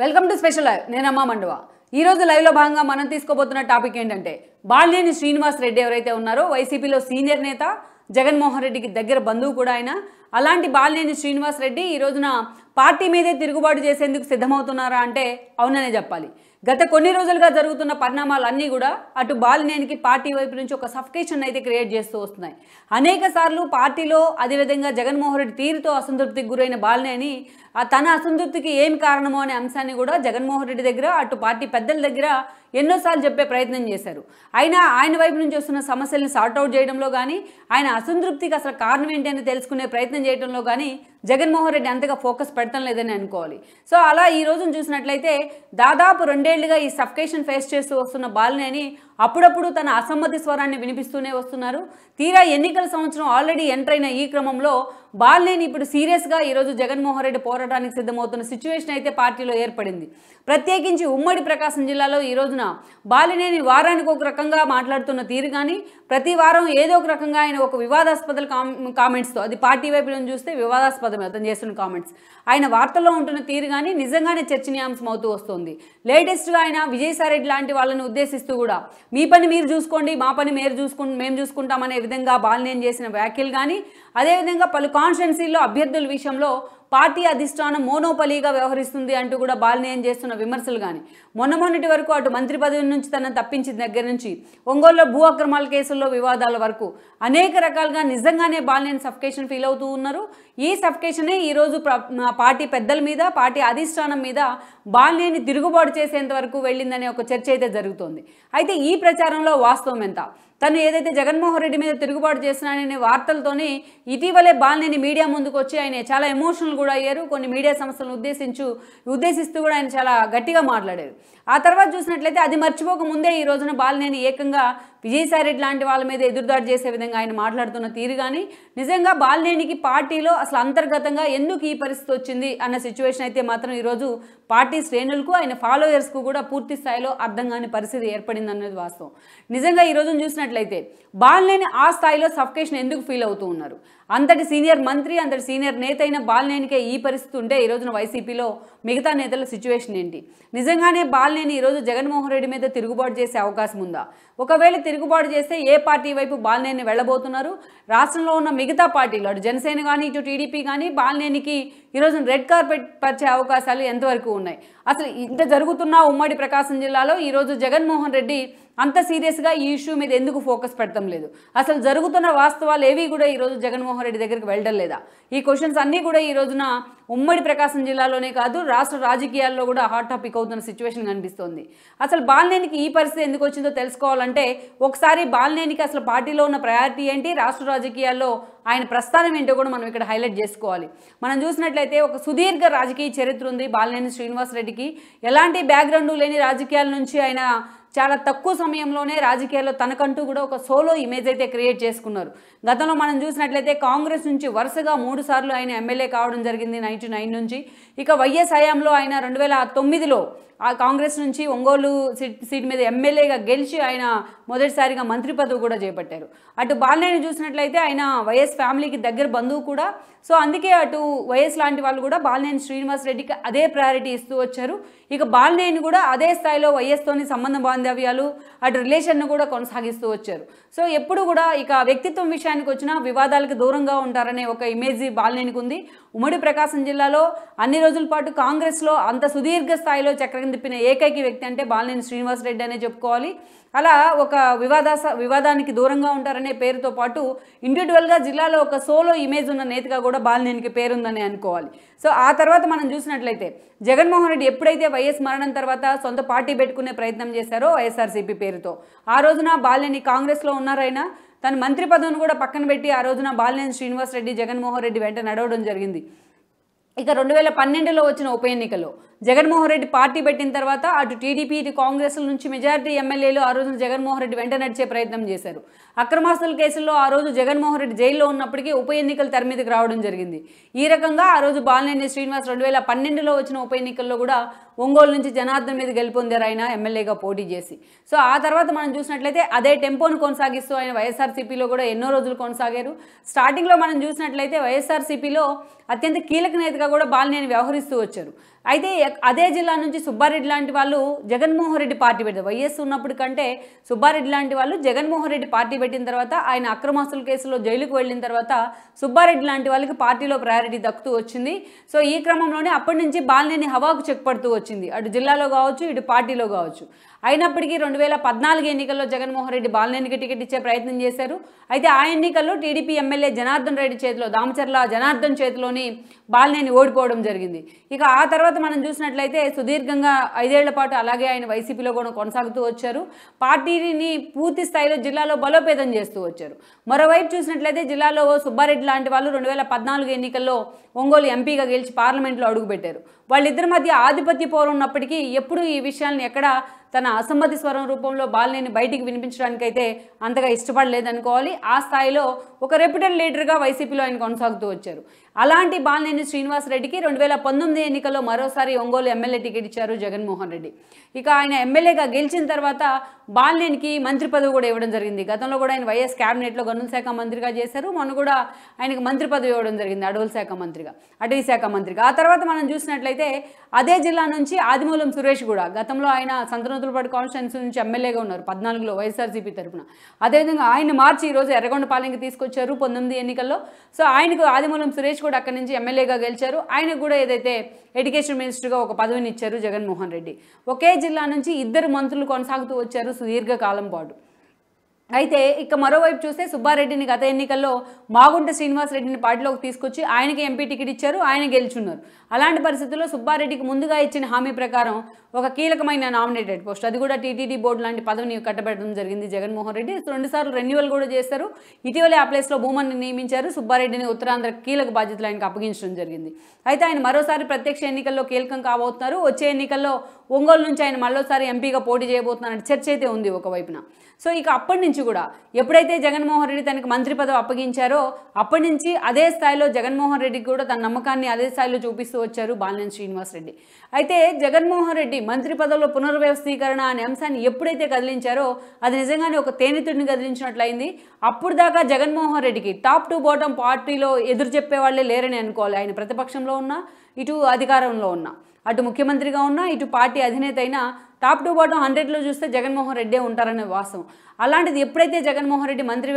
welcome to special live ఈ రోజు ఈరోజు లైవ్లో భాగంగా మనం తీసుకోబోతున్న టాపిక్ ఏంటంటే బాల్యని శ్రీనివాస్ రెడ్డి ఎవరైతే ఉన్నారో వైసీపీలో సీనియర్ నేత జగన్మోహన్ రెడ్డికి దగ్గర బంధువు కూడా ఆయన అలాంటి బాల్యని శ్రీనివాస్ రెడ్డి ఈ రోజున పార్టీ మీదే తిరుగుబాటు చేసేందుకు సిద్ధమవుతున్నారా అంటే అవుననే చెప్పాలి గత కొన్ని రోజులుగా జరుగుతున్న పరిణామాలన్నీ కూడా అటు బాలినేనికి పార్టీ వైపు నుంచి ఒక సఫికేషన్ అయితే క్రియేట్ చేస్తూ వస్తున్నాయి అనేక సార్లు పార్టీలో అదేవిధంగా జగన్మోహన్ రెడ్డి తీరుతో అసంతృప్తికి గురైన బాలినేని ఆ తన అసంతృప్తికి ఏమి కారణమో అనే అంశాన్ని కూడా జగన్మోహన్ రెడ్డి దగ్గర అటు పార్టీ పెద్దల దగ్గర ఎన్నోసార్లు చెప్పే ప్రయత్నం చేశారు అయినా ఆయన వైపు నుంచి వస్తున్న సమస్యలను సార్ట్అవుట్ చేయడంలో కానీ ఆయన అసంతృప్తికి అసలు కారణం ఏంటి అని తెలుసుకునే ప్రయత్నం చేయడంలో కానీ జగన్మోహన్ రెడ్డి అంతగా ఫోకస్ పెడతం లేదని అనుకోవాలి సో అలా ఈ రోజును చూసినట్లయితే దాదాపు రెండేళ్లుగా ఈ సఫికేషన్ ఫేస్ చేస్తూ వస్తున్న బాలినేని అప్పుడప్పుడు తన అసమ్మతి స్వరాన్ని వినిపిస్తూనే వస్తున్నారు తీరా ఎన్నికల సంవత్సరం ఆల్రెడీ ఎంటర్ అయిన ఈ క్రమంలో బాలినేని ఇప్పుడు సీరియస్గా ఈరోజు జగన్మోహన్ రెడ్డి పోరాటానికి సిద్ధమవుతున్న సిచ్యువేషన్ అయితే పార్టీలో ఏర్పడింది ప్రత్యేకించి ఉమ్మడి ప్రకాశం జిల్లాలో ఈ రోజున బాలినేని వారానికి ఒక రకంగా మాట్లాడుతున్న తీరు కానీ ప్రతి వారం ఏదో ఒక రకంగా ఆయన ఒక వివాదాస్పద కామెంట్స్తో అది పార్టీ వైపు నుంచి చూస్తే వివాదాస్పదమే అతను చేస్తున్న కామెంట్స్ ఆయన వార్తల్లో ఉంటున్న తీరు కానీ నిజంగానే చర్చనీయాంశం అవుతూ వస్తుంది లేటెస్ట్గా ఆయన విజయసాయిరెడ్డి లాంటి వాళ్ళని ఉద్దేశిస్తూ కూడా మీ పని మీరు చూసుకోండి మా పని మీరు చూసుకు మేము చూసుకుంటామనే విధంగా బాలినేని చేసిన వ్యాఖ్యలు కానీ అదేవిధంగా పలు కాన్స్టిట్యున్సీల్లో అభ్యర్థుల విషయంలో పార్టీ అధిష్టానం మోనోపలిగా వ్యవహరిస్తుంది అంటూ కూడా బాలనేయం చేస్తున్న విమర్శలు కానీ మొన్న మొన్నటి వరకు అటు మంత్రి పదవి నుంచి తనను తప్పించిన దగ్గర నుంచి ఒంగోలులో భూ అక్రమాల కేసుల్లో వివాదాల వరకు అనేక రకాలుగా నిజంగానే బాలనేని సఫికేషన్ ఫీల్ అవుతూ ఉన్నారు ఈ సఫికేషనే ఈరోజు పార్టీ పెద్దల మీద పార్టీ అధిష్టానం మీద బాలనేని తిరుగుబాటు చేసేంత వరకు వెళ్ళిందనే ఒక చర్చ అయితే జరుగుతోంది అయితే ఈ ప్రచారంలో వాస్తవం ఎంత తను ఏదైతే జగన్మోహన్ రెడ్డి మీద తిరుగుబాటు చేసినాననే వార్తలతోని ఇటీవలే బాలినేని మీడియా ముందుకు వచ్చి ఆయన చాలా ఎమోషనల్ కూడా అయ్యారు కొన్ని మీడియా సంస్థలను ఉద్దేశించు ఉద్దేశిస్తూ కూడా ఆయన చాలా గట్టిగా మాట్లాడారు ఆ తర్వాత చూసినట్లయితే అది మర్చిపోక ముందే ఈ రోజున బాలినేని ఏకంగా విజయసాయిరెడ్డి లాంటి వాళ్ళ మీద ఎదురుదాడి చేసే విధంగా ఆయన మాట్లాడుతున్న తీరు కానీ నిజంగా బాలినేనికి పార్టీలో అసలు అంతర్గతంగా ఎందుకు ఈ పరిస్థితి వచ్చింది అన్న సిచ్యువేషన్ అయితే మాత్రం ఈరోజు పార్టీ శ్రేణులకు ఆయన ఫాలోయర్స్కు కూడా పూర్తి స్థాయిలో అర్థం కాని పరిస్థితి ఏర్పడింది అన్నది వాస్తవం నిజంగా ఈరోజు చూసినట్లయితే బాలినేని ఆ స్థాయిలో సఫకేషన్ ఎందుకు ఫీల్ అవుతూ ఉన్నారు అంతటి సీనియర్ మంత్రి అంతటి సీనియర్ నేత అయిన బాలినేనికే ఈ పరిస్థితి ఉంటే ఈరోజున వైసీపీలో మిగతా నేతల సిచ్యువేషన్ ఏంటి నిజంగానే బాలినేని ఈరోజు జగన్మోహన్ రెడ్డి మీద తిరుగుబాటు చేసే అవకాశం ఉందా ఒకవేళ తిరుగుబాటు చేస్తే ఏ పార్టీ వైపు బాలినేని వెళ్ళబోతున్నారు రాష్ట్రంలో ఉన్న మిగతా పార్టీలు అటు జనసేన కానీ ఇటు టీడీపీ కానీ బాలినేనికి ఈరోజు రెడ్ కార్పెట్ పరిచే అవకాశాలు ఎంతవరకు ఉన్నాయి అసలు ఇంత జరుగుతున్న ఉమ్మడి ప్రకాశం జిల్లాలో ఈరోజు జగన్మోహన్ రెడ్డి అంత సీరియస్గా ఈ ఇష్యూ మీద ఎందుకు ఫోకస్ పెడతాం లేదు అసలు జరుగుతున్న వాస్తవాలు ఏవి కూడా ఈరోజు జగన్మోహన్ రెడ్డి దగ్గరికి వెళ్ళడం లేదా ఈ క్వశ్చన్స్ అన్నీ కూడా ఈ రోజున ఉమ్మడి ప్రకాశం జిల్లాలోనే కాదు రాష్ట్ర రాజకీయాల్లో కూడా హాట్ టాపిక్ అవుతున్న సిచ్యువేషన్ కనిపిస్తోంది అసలు బాలినేనికి ఈ పరిస్థితి ఎందుకు వచ్చిందో తెలుసుకోవాలంటే ఒకసారి బాలినేనికి అసలు పార్టీలో ఉన్న ప్రయారిటీ ఏంటి రాష్ట్ర రాజకీయాల్లో ఆయన ప్రస్థానం ఏంటో కూడా మనం ఇక్కడ హైలైట్ చేసుకోవాలి మనం చూసినట్లయితే ఒక సుదీర్ఘ రాజకీయ చరిత్ర ఉంది బాలినేని శ్రీనివాసరెడ్డికి ఎలాంటి బ్యాక్గ్రౌండ్ లేని రాజకీయాల నుంచి ఆయన చాలా తక్కువ సమయంలోనే రాజకీయాల్లో తనకంటూ కూడా ఒక సోలో ఇమేజ్ అయితే క్రియేట్ చేసుకున్నారు గతంలో మనం చూసినట్లయితే కాంగ్రెస్ నుంచి వరుసగా మూడు సార్లు ఆయన ఎమ్మెల్యే కావడం జరిగింది నైన్టీ నైన్ నుంచి ఇక వైఎస్ హయాంలో ఆయన రెండు వేల తొమ్మిదిలో ఆ కాంగ్రెస్ నుంచి ఒంగోలు సీట్ సీట్ మీద ఎమ్మెల్యేగా గెలిచి ఆయన మొదటిసారిగా మంత్రి పదవి కూడా చేపట్టారు అటు బాలనేని చూసినట్లయితే ఆయన వైఎస్ ఫ్యామిలీకి దగ్గర బంధువు కూడా సో అందుకే అటు వైఎస్ లాంటి వాళ్ళు కూడా బాలనేని శ్రీనివాస్ రెడ్డికి అదే ప్రయారిటీ ఇస్తూ వచ్చారు ఇక బాలనేని కూడా అదే స్థాయిలో వైఎస్తోని సంబంధ బాంధవ్యాలు అటు రిలేషన్ను కూడా కొనసాగిస్తూ వచ్చారు సో ఎప్పుడు కూడా ఇక వ్యక్తిత్వం విషయానికి వచ్చినా వివాదాలకు దూరంగా ఉంటారనే ఒక ఇమేజ్ బాలనేనికి ఉంది ఉమ్మడి ప్రకాశం జిల్లాలో అన్ని రోజుల పాటు కాంగ్రెస్లో అంత సుదీర్ఘ స్థాయిలో చక్రం తిప్పిన ఏకైక వ్యక్తి అంటే బాలినేని శ్రీనివాసరెడ్డి అనే చెప్పుకోవాలి అలా ఒక వివాదాస వివాదానికి దూరంగా ఉంటారనే పేరుతో పాటు ఇండివిజువల్గా జిల్లాలో ఒక సోలో ఇమేజ్ ఉన్న నేతగా కూడా బాలినేనికి పేరుందని అనుకోవాలి సో ఆ తర్వాత మనం చూసినట్లయితే జగన్మోహన్ రెడ్డి ఎప్పుడైతే వైఎస్ మరణం తర్వాత సొంత పార్టీ పెట్టుకునే ప్రయత్నం చేశారో వైఎస్ఆర్సీపీ పేరు పేరుతో ఆ రోజున బాలినేని కాంగ్రెస్లో ఉన్నారైనా తన మంత్రి పదవిని కూడా పక్కన పెట్టి ఆ రోజున బాలినేని శ్రీనివాస్ రెడ్డి జగన్మోహన్ రెడ్డి వెంట నడవడం జరిగింది ఇక రెండు వేల పన్నెండులో వచ్చిన ఉప ఎన్నికలో జగన్మోహన్ రెడ్డి పార్టీ పెట్టిన తర్వాత అటు టీడీపీ ఇటు కాంగ్రెస్ నుంచి మెజారిటీ ఎమ్మెల్యేలు ఆ రోజున జగన్మోహన్ రెడ్డి వెంట నడిచే ప్రయత్నం చేశారు అక్రమాస్తుల కేసుల్లో ఆ రోజు జగన్మోహన్ రెడ్డి జైల్లో ఉన్నప్పటికీ ఉప ఎన్నికలు తెర మీదకి రావడం జరిగింది ఈ రకంగా ఆ రోజు బాలినేని శ్రీనివాస్ రెండు వేల పన్నెండులో వచ్చిన ఉప ఎన్నికల్లో కూడా ఒంగోలు నుంచి జనార్దన్ మీద గెలుపొందారు ఆయన ఎమ్మెల్యేగా పోటీ చేసి సో ఆ తర్వాత మనం చూసినట్లయితే అదే టెంపోను కొనసాగిస్తూ ఆయన వైఎస్ఆర్సీపీలో కూడా ఎన్నో రోజులు కొనసాగారు స్టార్టింగ్లో మనం చూసినట్లయితే వైఎస్ఆర్సీపీలో అత్యంత కీలక నేతగా కూడా బాలినేని వ్యవహరిస్తూ వచ్చారు అయితే అదే జిల్లా నుంచి సుబ్బారెడ్డి లాంటి వాళ్ళు జగన్మోహన్ రెడ్డి పార్టీ పెట్టారు వైఎస్ ఉన్నప్పుడు కంటే సుబ్బారెడ్డి లాంటి వాళ్ళు జగన్మోహన్ రెడ్డి పార్టీ పెట్టిన తర్వాత ఆయన అక్రమాస్తుల కేసులో జైలుకు వెళ్ళిన తర్వాత సుబ్బారెడ్డి లాంటి వాళ్ళకి పార్టీలో ప్రయారిటీ దక్కుతూ వచ్చింది సో ఈ క్రమంలోనే అప్పటి నుంచి బాలినేని హవాకు చెక్ పడుతూ వచ్చింది అటు జిల్లాలో కావచ్చు ఇటు పార్టీలో కావచ్చు అయినప్పటికీ రెండు వేల పద్నాలుగు ఎన్నికల్లో జగన్మోహన్ రెడ్డి బాలనేనికి టికెట్ ఇచ్చే ప్రయత్నం చేశారు అయితే ఆ ఎన్నికల్లో టీడీపీ ఎమ్మెల్యే జనార్దన్ రెడ్డి చేతిలో దామచర్ల జనార్దన్ చేతిలోని బాలనేని ఓడిపోవడం జరిగింది ఇక ఆ తర్వాత మనం చూసినట్లయితే సుదీర్ఘంగా ఐదేళ్ల పాటు అలాగే ఆయన వైసీపీలో కూడా కొనసాగుతూ వచ్చారు పార్టీని పూర్తి స్థాయిలో జిల్లాలో బలోపేతం చేస్తూ వచ్చారు మరోవైపు చూసినట్లయితే జిల్లాలో సుబ్బారెడ్డి లాంటి వాళ్ళు రెండు వేల పద్నాలుగు ఎన్నికల్లో ఒంగోలు ఎంపీగా గెలిచి పార్లమెంట్లో అడుగుపెట్టారు వాళ్ళిద్దరి మధ్య ఆధిపత్య పోరు ఉన్నప్పటికీ ఎప్పుడూ ఈ విషయాలను ఎక్కడ తన అసమ్మతి స్వరం రూపంలో బాలినేని బయటికి వినిపించడానికైతే అంతగా ఇష్టపడలేదనుకోవాలి ఆ స్థాయిలో ఒక రెప్యుటెడ్ లీడర్గా వైసీపీలో ఆయన కొనసాగుతూ వచ్చారు అలాంటి బాలినేని శ్రీనివాసరెడ్డికి రెండు వేల పంతొమ్మిది ఎన్నికల్లో మరోసారి ఒంగోలు ఎమ్మెల్యే టికెట్ ఇచ్చారు జగన్మోహన్ రెడ్డి ఇక ఆయన ఎమ్మెల్యేగా గెలిచిన తర్వాత బాలినేనికి మంత్రి పదవి కూడా ఇవ్వడం జరిగింది గతంలో కూడా ఆయన వైఎస్ క్యాబినెట్లో గనుల శాఖ మంత్రిగా చేశారు మొన్న కూడా ఆయనకు మంత్రి పదవి ఇవ్వడం జరిగింది అడవుల శాఖ మంత్రిగా అటవీ శాఖ మంత్రిగా ఆ తర్వాత మనం చూసినట్లయితే అదే జిల్లా నుంచి ఆదిమూలం సురేష్ కూడా గతంలో ఆయన సంతనతులపాటు కాన్స్టిట్యున్సీ నుంచి ఎమ్మెల్యేగా ఉన్నారు పద్నాలుగులో వైఎస్ఆర్సీపీ తరఫున అదేవిధంగా ఆయన మార్చి ఈరోజు ఎర్రగొండపాలెంకి తీసుకొచ్చారు పంతొమ్మిది ఎన్నికల్లో సో ఆయనకు ఆదిమూలం సురేష్ కూడా అక్కడి నుంచి ఎమ్మెల్యేగా గెలిచారు ఆయనకు కూడా ఏదైతే ఎడ్యుకేషన్ మినిస్టర్గా ఒక పదవిని ఇచ్చారు జగన్మోహన్ రెడ్డి ఒకే జిల్లా నుంచి ఇద్దరు మంత్రులు కొనసాగుతూ వచ్చారు సుదీర్ఘ కాలం పాటు అయితే ఇక మరోవైపు చూస్తే సుబ్బారెడ్డిని గత ఎన్నికల్లో మాగుంట శ్రీనివాసరెడ్డిని పార్టీలోకి తీసుకొచ్చి ఆయనకి ఎంపీ టికెట్ ఇచ్చారు ఆయన గెలుచున్నారు అలాంటి పరిస్థితుల్లో సుబ్బారెడ్డికి ముందుగా ఇచ్చిన హామీ ప్రకారం ఒక కీలకమైన నామినేటెడ్ పోస్ట్ అది కూడా టీటీడీ బోర్డు లాంటి పదవిని కట్టబెట్టడం జరిగింది జగన్మోహన్ రెడ్డి రెండుసార్లు రెన్యువల్ కూడా చేస్తారు ఇటీవలే ఆ ప్లేస్లో భూమని నియమించారు సుబ్బారెడ్డిని ఉత్తరాంధ్ర కీలక బాధ్యతలు ఆయనకు అప్పగించడం జరిగింది అయితే ఆయన మరోసారి ప్రత్యక్ష ఎన్నికల్లో కీలకం కాబోతున్నారు వచ్చే ఎన్నికల్లో ఒంగోలు నుంచి ఆయన మరోసారి ఎంపీగా పోటీ చేయబోతున్నారని చర్చ అయితే ఉంది ఒకవైపున సో ఇక అప్పటి నుంచి నుంచి కూడా ఎప్పుడైతే జగన్మోహన్ రెడ్డి తనకి మంత్రి పదవి అప్పగించారో అప్పటి నుంచి అదే స్థాయిలో జగన్మోహన్ రెడ్డికి కూడా తన నమ్మకాన్ని అదే స్థాయిలో చూపిస్తూ వచ్చారు బాలినేని శ్రీనివాసరెడ్డి అయితే జగన్మోహన్ రెడ్డి మంత్రి పదవిలో పునర్వ్యవస్థీకరణ అనే అంశాన్ని ఎప్పుడైతే కదిలించారో అది నిజంగానే ఒక తేనెతుడిని కదిలించినట్లయింది అప్పుడు దాకా జగన్మోహన్ రెడ్డికి టాప్ టు బాటం పార్టీలో ఎదురు చెప్పే వాళ్ళే లేరని అనుకోవాలి ఆయన ప్రతిపక్షంలో ఉన్నా ఇటు అధికారంలో ఉన్నా అటు ముఖ్యమంత్రిగా ఉన్నా ఇటు పార్టీ అధినేత అయినా టాప్ టు బాటం హండ్రెడ్లో చూస్తే జగన్మోహన్ రెడ్డే ఉంటారనే వాస్తవం అలాంటిది ఎప్పుడైతే జగన్మోహన్ రెడ్డి మంత్రి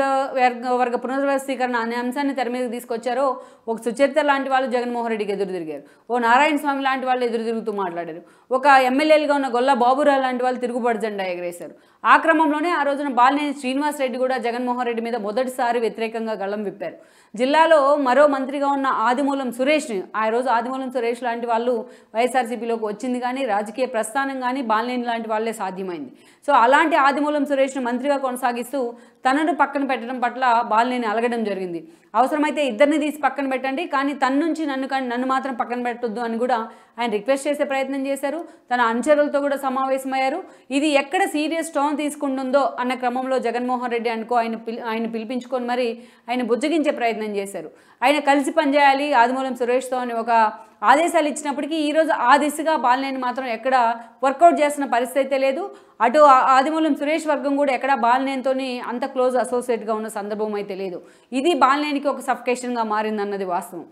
వర్గ పునర్వ్యవస్థీకరణ అనే అంశాన్ని తెర మీద తీసుకొచ్చారో ఒక సుచరిత లాంటి వాళ్ళు జగన్మోహన్ రెడ్డికి ఎదురు తిరిగారు ఓ నారాయణ స్వామి లాంటి వాళ్ళు ఎదురు తిరుగుతూ మాట్లాడారు ఒక ఎమ్మెల్యేలుగా ఉన్న గొల్ల బాబురావు లాంటి వాళ్ళు తిరుగుబడి జెండా ఎగరేశారు ఆ క్రమంలోనే ఆ రోజున బాలినేని శ్రీనివాస్ రెడ్డి కూడా జగన్మోహన్ రెడ్డి మీద మొదటిసారి వ్యతిరేకంగా గళం విప్పారు జిల్లాలో మరో మంత్రిగా ఉన్న ఆదిమూలం సురేష్ని ఆ రోజు ఆదిమూలం సురేష్ లాంటి వాళ్ళు వైఎస్ఆర్సీపీలోకి వచ్చింది కానీ రాజకీయ ప్రస్థానం కానీ బాలినేని లాంటి వాళ్ళే సాధ్యమైంది సో అలాంటి ఆదిమూలం సురేష్ను మంత్రిగా కొనసాగిస్తూ తనను పక్కన పెట్టడం పట్ల బాలినేని అలగడం జరిగింది అవసరమైతే ఇద్దరిని తీసి పక్కన పెట్టండి కానీ తన నుంచి నన్ను కానీ నన్ను మాత్రం పక్కన పెట్టొద్దు అని కూడా ఆయన రిక్వెస్ట్ చేసే ప్రయత్నం చేశారు తన అనుచరులతో కూడా సమావేశమయ్యారు ఇది ఎక్కడ సీరియస్ టోన్ తీసుకుంటుందో అన్న క్రమంలో జగన్మోహన్ రెడ్డి అనుకో ఆయన పిలి ఆయన పిలిపించుకొని మరి ఆయన బుజ్జగించే ప్రయత్నం చేశారు ఆయన కలిసి పనిచేయాలి ఆదిమూలం సురేష్తో అని ఒక ఆదేశాలు ఇచ్చినప్పటికీ ఈరోజు ఆ దిశగా బాలినేని మాత్రం ఎక్కడ వర్కౌట్ చేసిన పరిస్థితి అయితే లేదు అటు ఆదిమూలం సురేష్ వర్గం కూడా ఎక్కడ బాలినేనితోని అంత క్లోజ్ అసోసియేట్గా ఉన్న సందర్భం అయితే లేదు ఇది బాలినేనికి ఒక సఫికేషన్గా మారిందన్నది వాస్తవం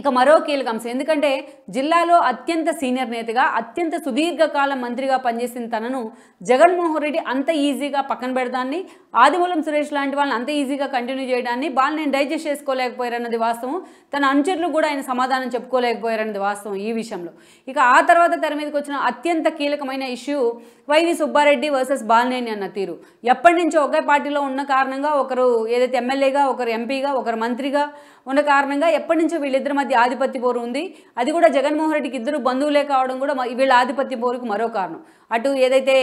ఇక మరో కీలక అంశం ఎందుకంటే జిల్లాలో అత్యంత సీనియర్ నేతగా అత్యంత సుదీర్ఘకాలం మంత్రిగా పనిచేసిన తనను జగన్మోహన్ రెడ్డి అంత ఈజీగా పక్కన పెడదాన్ని ఆదిమూలం సురేష్ లాంటి వాళ్ళని అంత ఈజీగా కంటిన్యూ చేయడాన్ని వాళ్ళు నేను డైజెస్ట్ చేసుకోలేకపోయారన్నది వాస్తవం తన అనుచరులు కూడా ఆయన సమాధానం చెప్పుకోలేకపోయారన్నది వాస్తవం ఈ విషయంలో ఇక ఆ తర్వాత తెర మీదకి వచ్చిన అత్యంత కీలకమైన ఇష్యూ వైవి సుబ్బారెడ్డి వర్సెస్ బాలినేని అన్న తీరు ఎప్పటి నుంచో ఒకే పార్టీలో ఉన్న కారణంగా ఒకరు ఏదైతే ఎమ్మెల్యేగా ఒకరు ఎంపీగా ఒకరు మంత్రిగా ఉన్న కారణంగా ఎప్పటి నుంచో వీళ్ళిద్దరి మధ్య ఆధిపత్య పోరు ఉంది అది కూడా జగన్మోహన్ రెడ్డికి ఇద్దరు బంధువులే కావడం కూడా వీళ్ళ ఆధిపత్య పోరుకు మరో కారణం అటు ఏదైతే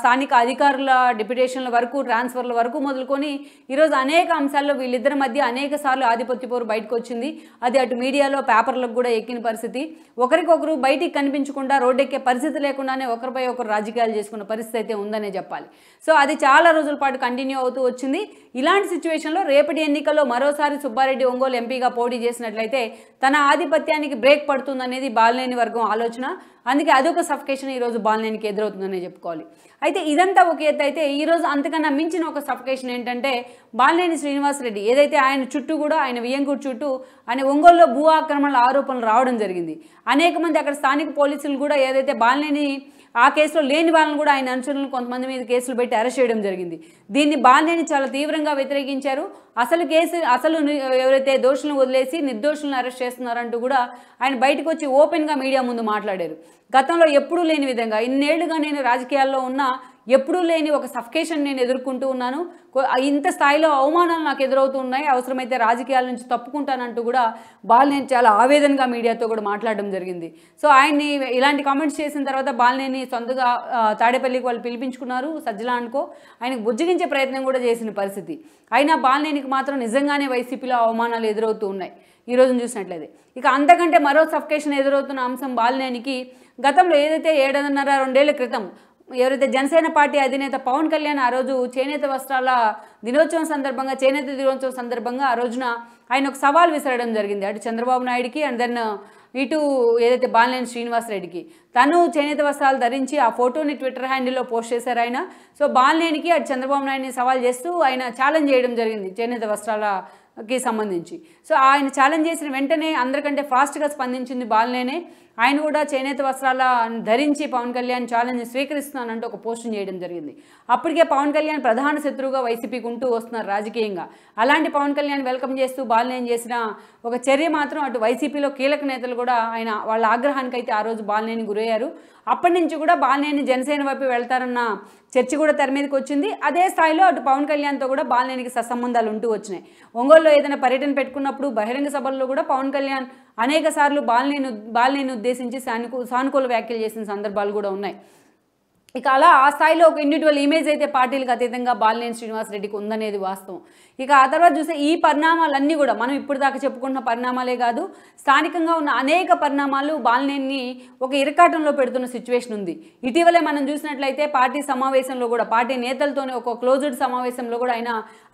స్థానిక అధికారుల డిప్యుటేషన్ల వరకు ట్రాన్స్ఫర్ల వరకు మొదలుకొని ఈరోజు అనేక అంశాల్లో వీళ్ళిద్దరి మధ్య అనేక సార్లు ఆధిపత్య పోరు బయటకు వచ్చింది అది అటు మీడియాలో పేపర్లకు కూడా ఎక్కిన పరిస్థితి ఒకరికొకరు బయటికి కనిపించకుండా రోడ్డెక్కే పరిస్థితి లేకుండానే ఒకరిపై ఒకరు రాజకీయాలు చేసుకున్న పరిస్థితి అయితే ఉందనే చెప్పాలి సో అది చాలా రోజుల పాటు కంటిన్యూ అవుతూ వచ్చింది ఇలాంటి సిచ్యువేషన్లో రేపటి ఎన్నికల్లో మరోసారి సుబ్బారెడ్డి ఒంగోలు ఎంపీగా పోటీ చేసినట్లయితే తన ఆధిపత్యానికి బ్రేక్ పడుతుందనేది బాలనేని వర్గం ఆలోచన అందుకే అదొక సఫకేషన్ ఈరోజు బాలినేనికి ఎదురవుతుందనే చెప్పుకోవాలి అయితే ఇదంతా ఒక ఎత్తు అయితే ఈరోజు అంతకన్నా మించిన ఒక సఫకేషన్ ఏంటంటే బాలినేని శ్రీనివాసరెడ్డి ఏదైతే ఆయన చుట్టూ కూడా ఆయన వియంకూరు చుట్టూ ఆయన ఒంగోలులో భూ ఆక్రమణల ఆరోపణలు రావడం జరిగింది అనేక మంది అక్కడ స్థానిక పోలీసులు కూడా ఏదైతే బాలినేని ఆ కేసులో లేని వాళ్ళని కూడా ఆయన అనుచరులను కొంతమంది మీద కేసులు పెట్టి అరెస్ట్ చేయడం జరిగింది దీన్ని బాలినేని చాలా తీవ్రంగా వ్యతిరేకించారు అసలు కేసు అసలు ఎవరైతే దోషులను వదిలేసి నిర్దోషులను అరెస్ట్ చేస్తున్నారంటూ కూడా ఆయన బయటకు వచ్చి ఓపెన్గా మీడియా ముందు మాట్లాడారు గతంలో ఎప్పుడూ లేని విధంగా ఇన్నేళ్లుగా నేను రాజకీయాల్లో ఉన్న ఎప్పుడూ లేని ఒక సఫకేషన్ నేను ఎదుర్కొంటూ ఉన్నాను ఇంత స్థాయిలో అవమానాలు నాకు ఎదురవుతూ ఉన్నాయి అవసరమైతే రాజకీయాల నుంచి తప్పుకుంటానంటూ కూడా బాలినేని చాలా ఆవేదనగా మీడియాతో కూడా మాట్లాడడం జరిగింది సో ఆయన్ని ఇలాంటి కామెంట్స్ చేసిన తర్వాత బాలినేని సొంతగా తాడేపల్లికి వాళ్ళు పిలిపించుకున్నారు సజ్జలా అనుకో ఆయనకు బుజ్జగించే ప్రయత్నం కూడా చేసిన పరిస్థితి అయినా బాలినేనికి మాత్రం నిజంగానే వైసీపీలో అవమానాలు ఎదురవుతూ ఉన్నాయి ఈరోజు చూసినట్లయితే ఇక అంతకంటే మరో సఫకేషన్ ఎదురవుతున్న అంశం బాలినేనికి గతంలో ఏదైతే ఏడున్నర రెండేళ్ల క్రితం ఎవరైతే జనసేన పార్టీ అధినేత పవన్ కళ్యాణ్ ఆ రోజు చేనేత వస్త్రాల దినోత్సవం సందర్భంగా చేనేత దినోత్సవం సందర్భంగా ఆ రోజున ఆయన ఒక సవాల్ విసరడం జరిగింది అటు చంద్రబాబు నాయుడికి అండ్ దెన్ ఇటు ఏదైతే బాలినేని శ్రీనివాసరెడ్డికి తను చేనేత వస్త్రాలు ధరించి ఆ ఫోటోని ట్విట్టర్ హ్యాండిల్లో పోస్ట్ చేశారు ఆయన సో బాలినేనికి అటు చంద్రబాబు నాయుడిని సవాల్ చేస్తూ ఆయన ఛాలెంజ్ చేయడం జరిగింది చేనేత వస్త్రాల కి సంబంధించి సో ఆయన ఛాలెంజ్ చేసిన వెంటనే అందరికంటే ఫాస్ట్గా స్పందించింది బాలనేనే ఆయన కూడా చేనేత వస్త్రాల ధరించి పవన్ కళ్యాణ్ ఛాలెంజ్ స్వీకరిస్తున్నానంటూ ఒక పోస్ట్ చేయడం జరిగింది అప్పటికే పవన్ కళ్యాణ్ ప్రధాన శత్రువుగా వైసీపీకి ఉంటూ వస్తున్నారు రాజకీయంగా అలాంటి పవన్ కళ్యాణ్ వెల్కమ్ చేస్తూ బాలనేని చేసిన ఒక చర్య మాత్రం అటు వైసీపీలో కీలక నేతలు కూడా ఆయన వాళ్ళ ఆగ్రహానికైతే ఆ రోజు బాలనేని గురయ్యారు అప్పటి నుంచి కూడా బాలనేని జనసేన వైపు వెళ్తారన్న చర్చ కూడా తెర మీదకి వచ్చింది అదే స్థాయిలో అటు పవన్ కళ్యాణ్తో కూడా బాలనేనికి సత్సంబంధాలు ఉంటూ వచ్చినాయి ఒంగోలులో ఏదైనా పర్యటన పెట్టుకున్నప్పుడు బహిరంగ సభల్లో కూడా పవన్ కళ్యాణ్ అనేక సార్లు బాలినేని బాలినేని ఉద్దేశించి సానుకూల వ్యాఖ్యలు చేసిన సందర్భాలు కూడా ఉన్నాయి ఇక అలా ఆ స్థాయిలో ఒక ఇండివిజువల్ ఇమేజ్ అయితే పార్టీలకు అతీతంగా బాలినేని శ్రీనివాస్ రెడ్డికి ఉందనేది వాస్తవం ఇక ఆ తర్వాత చూస్తే ఈ పరిణామాలన్నీ కూడా మనం ఇప్పుడు దాకా చెప్పుకుంటున్న పరిణామాలే కాదు స్థానికంగా ఉన్న అనేక పరిణామాలు బాలినేని ఒక ఇరకాటంలో పెడుతున్న సిచ్యువేషన్ ఉంది ఇటీవలే మనం చూసినట్లయితే పార్టీ సమావేశంలో కూడా పార్టీ నేతలతోనే ఒక క్లోజ్డ్ సమావేశంలో కూడా ఆయన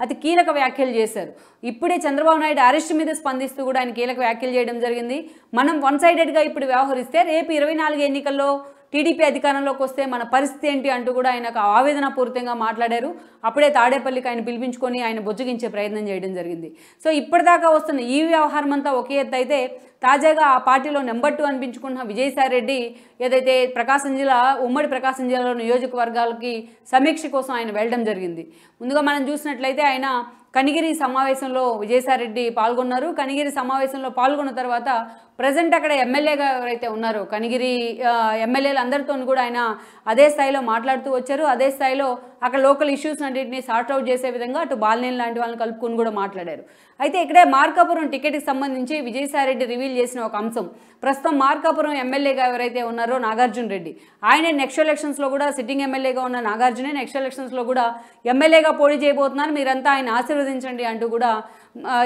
అతి కీలక వ్యాఖ్యలు చేశారు ఇప్పుడే చంద్రబాబు నాయుడు అరెస్ట్ మీద స్పందిస్తూ కూడా ఆయన కీలక వ్యాఖ్యలు చేయడం జరిగింది మనం వన్ సైడెడ్గా ఇప్పుడు వ్యవహరిస్తే రేపు ఇరవై నాలుగు ఎన్నికల్లో టీడీపీ అధికారంలోకి వస్తే మన పరిస్థితి ఏంటి అంటూ కూడా ఆయన ఆవేదనపూరితంగా మాట్లాడారు అప్పుడే తాడేపల్లికి ఆయన పిలిపించుకొని ఆయన బొజ్జగించే ప్రయత్నం చేయడం జరిగింది సో ఇప్పటిదాకా వస్తున్న ఈ వ్యవహారం అంతా ఒకే ఎత్తు అయితే తాజాగా ఆ పార్టీలో నెంబర్ టూ అనిపించుకున్న రెడ్డి ఏదైతే ప్రకాశం జిల్లా ఉమ్మడి ప్రకాశం జిల్లాలో నియోజకవర్గాలకి సమీక్ష కోసం ఆయన వెళ్ళడం జరిగింది ముందుగా మనం చూసినట్లయితే ఆయన కనిగిరి సమావేశంలో విజయసాయిరెడ్డి పాల్గొన్నారు కనిగిరి సమావేశంలో పాల్గొన్న తర్వాత ప్రజెంట్ అక్కడ ఎమ్మెల్యేగా ఎవరైతే ఉన్నారో కనిగిరి ఎమ్మెల్యేలు అందరితో కూడా ఆయన అదే స్థాయిలో మాట్లాడుతూ వచ్చారు అదే స్థాయిలో అక్కడ లోకల్ ఇష్యూస్ అన్నింటిని సార్ట్అవుట్ చేసే విధంగా అటు బాలినేని లాంటి వాళ్ళని కలుపుకొని కూడా మాట్లాడారు అయితే ఇక్కడే మార్కాపురం టికెట్కి సంబంధించి విజయసాయిరెడ్డి రివీల్ చేసిన ఒక అంశం ప్రస్తుతం మార్కాపురం ఎమ్మెల్యేగా ఎవరైతే ఉన్నారో నాగార్జున రెడ్డి ఆయన నెక్స్ట్ ఎలక్షన్స్లో కూడా సిట్టింగ్ ఎమ్మెల్యేగా ఉన్న నాగార్జునే నెక్స్ట్ ఎలక్షన్స్లో కూడా ఎమ్మెల్యేగా పోటీ చేయబోతున్నారు మీరంతా ఆయన ఆశీర్వదించండి అంటూ కూడా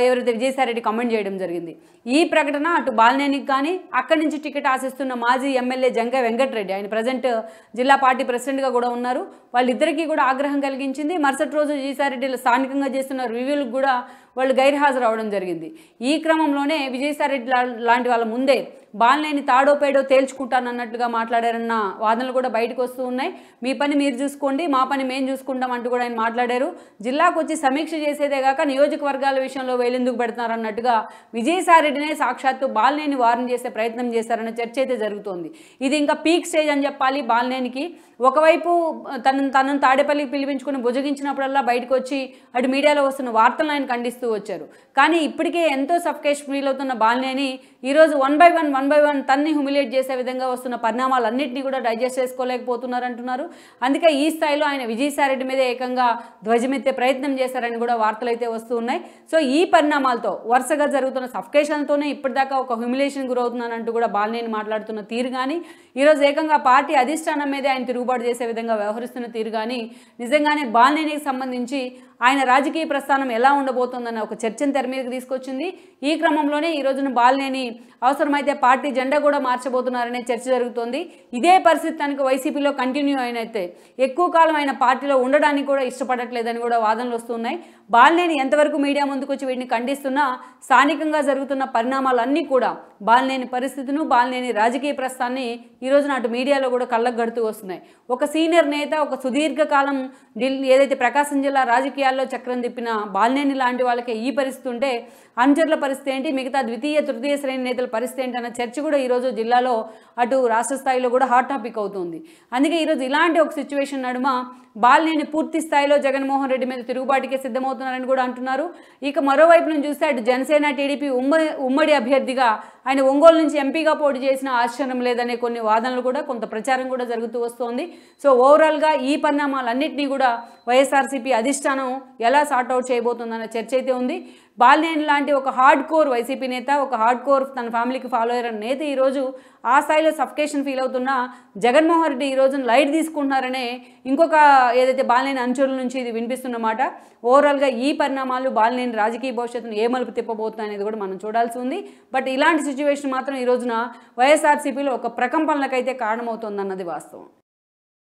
ఎవరైతే విజయసాయిరెడ్డి కమెంట్ చేయడం జరిగింది ఈ ప్రకటన అటు బాలినేనికి కానీ అక్కడి నుంచి టికెట్ ఆశిస్తున్న మాజీ ఎమ్మెల్యే జంగ వెంకటరెడ్డి ఆయన ప్రజెంట్ జిల్లా పార్టీ ప్రెసిడెంట్గా కూడా ఉన్నారు వాళ్ళిద్దరికీ కూడా ఆగ్రహం కలిగించింది మరుసటి రోజు విజయసాయిరెడ్డి స్థానికంగా చేస్తున్న రివ్యూలకు కూడా వాళ్ళు గైర్హాజరు అవడం జరిగింది ఈ క్రమంలోనే విజయసాయిరెడ్డి లాంటి వాళ్ళ ముందే బాలనేని తాడో పేడో తేల్చుకుంటానన్నట్లుగా మాట్లాడారన్న వాదనలు కూడా బయటకు వస్తూ ఉన్నాయి మీ పని మీరు చూసుకోండి మా పని మేము చూసుకుంటాం అంటూ కూడా ఆయన మాట్లాడారు జిల్లాకు వచ్చి సమీక్ష చేసేదే కాక నియోజకవర్గాల విషయంలో వేలెందుకు పెడుతున్నారన్నట్టుగా విజయసాయిరెడ్డినే సాక్షాత్తు బాలినేని వారిని చేసే ప్రయత్నం చేశారన్న చర్చ అయితే జరుగుతోంది ఇది ఇంకా పీక్ స్టేజ్ అని చెప్పాలి బాలినేనికి ఒకవైపు తనను తనను తాడేపల్లికి పిలిపించుకుని భుజగించినప్పుడల్లా బయటకు వచ్చి అటు మీడియాలో వస్తున్న వార్తలను ఆయన ఖండిస్తూ వచ్చారు కానీ ఇప్పటికే ఎంతో సఫ్కేష్ ఫీల్ అవుతున్న బాలినేని ఈరోజు one by one one by one తన్ని హ్యూమిలేట్ చేసే విధంగా వస్తున్న పరిణామాలన్నింటినీ కూడా డైజెస్ట్ చేసుకోలేకపోతున్నారంటున్నారు అందుకే ఈ స్థాయిలో ఆయన విజయసాయిరెడ్డి మీద ఏకంగా ధ్వజమెత్తే ప్రయత్నం చేశారని కూడా వార్తలు అయితే వస్తూ ఉన్నాయి సో ఈ పరిణామాలతో వరుసగా జరుగుతున్న సఫకేషన్లతోనే ఇప్పటిదాకా ఒక హ్యూమిలేషన్ గురవుతున్నానంటూ కూడా బాలినేని మాట్లాడుతున్న తీరు కానీ ఈరోజు ఏకంగా పార్టీ అధిష్టానం మీదే ఆయన తిరుగుబాటు చేసే విధంగా వ్యవహరిస్తున్న తీరు కానీ నిజంగానే బాలినేనికి సంబంధించి ఆయన రాజకీయ ప్రస్థానం ఎలా ఉండబోతోందన్న ఒక చర్చను తెర మీదకి తీసుకొచ్చింది ఈ క్రమంలోనే ఈ రోజున బాలినేని అవసరమైతే పార్టీ జెండా కూడా మార్చబోతున్నారనే చర్చ జరుగుతోంది ఇదే పరిస్థితి తనకు వైసీపీలో కంటిన్యూ అయినైతే ఎక్కువ కాలం ఆయన పార్టీలో ఉండడానికి కూడా ఇష్టపడట్లేదని కూడా వాదనలు వస్తున్నాయి బాలినేని ఎంతవరకు మీడియా ముందుకు వచ్చి వీటిని ఖండిస్తున్నా స్థానికంగా జరుగుతున్న పరిణామాలన్నీ కూడా బాలినేని పరిస్థితిను బాలినేని రాజకీయ ప్రస్థాన్ని ఈరోజు నాటి మీడియాలో కూడా కళ్ళకు గడుతూ వస్తున్నాయి ఒక సీనియర్ నేత ఒక సుదీర్ఘకాలం ఏదైతే ప్రకాశం జిల్లా రాజకీయాల్లో చక్రం తిప్పిన బాలినేని లాంటి వాళ్ళకే ఈ పరిస్థితి ఉంటే అనుచరుల పరిస్థితి ఏంటి మిగతా ద్వితీయ తృతీయ శ్రేణి నేతల పరిస్థితి ఏంటి అన్న చర్చ కూడా ఈరోజు జిల్లాలో అటు రాష్ట్ర స్థాయిలో కూడా హాట్ టాపిక్ అవుతుంది అందుకే ఈరోజు ఇలాంటి ఒక సిచ్యువేషన్ నడుమ బాలినేని పూర్తి స్థాయిలో జగన్మోహన్ రెడ్డి మీద తిరుగుబాటుకే సిద్ధమవుతుంది నష్టపోతున్నారని కూడా అంటున్నారు ఇక మరోవైపు నుంచి చూస్తే అటు జనసేన టీడీపీ ఉమ్మడి ఉమ్మడి అభ్యర్థిగా ఆయన ఒంగోలు నుంచి ఎంపీగా పోటీ చేసిన ఆశ్చర్యం లేదనే కొన్ని వాదనలు కూడా కొంత ప్రచారం కూడా జరుగుతూ వస్తోంది సో ఓవరాల్గా ఈ పరిణామాలన్నింటినీ కూడా వైఎస్ఆర్సీపీ అధిష్టానం ఎలా సార్ట్అవుట్ చేయబోతుందన్న చర్చ అయితే ఉంది బాలినేని లాంటి ఒక హార్డ్ కోర్ వైసీపీ నేత ఒక హార్డ్ కోర్ తన ఫ్యామిలీకి ఫాలో అయ్యారు నేత ఈరోజు ఆ స్థాయిలో సఫికేషన్ ఫీల్ అవుతున్న జగన్మోహన్ రెడ్డి ఈరోజు లైట్ తీసుకుంటున్నారనే ఇంకొక ఏదైతే బాలినేని అంచుల నుంచి ఇది వినిపిస్తున్నమాట ఓవరాల్గా ఈ పరిణామాలు బాలినేని రాజకీయ భవిష్యత్తును ఏ మలుపు తిప్పబోతున్నాయి అనేది కూడా మనం చూడాల్సి ఉంది బట్ ఇలాంటి సిచ్యువేషన్ మాత్రం ఈ రోజున వైఎస్ఆర్సీపీలో ఒక ప్రకంపనలకైతే కారణమవుతుందన్నది వాస్తవం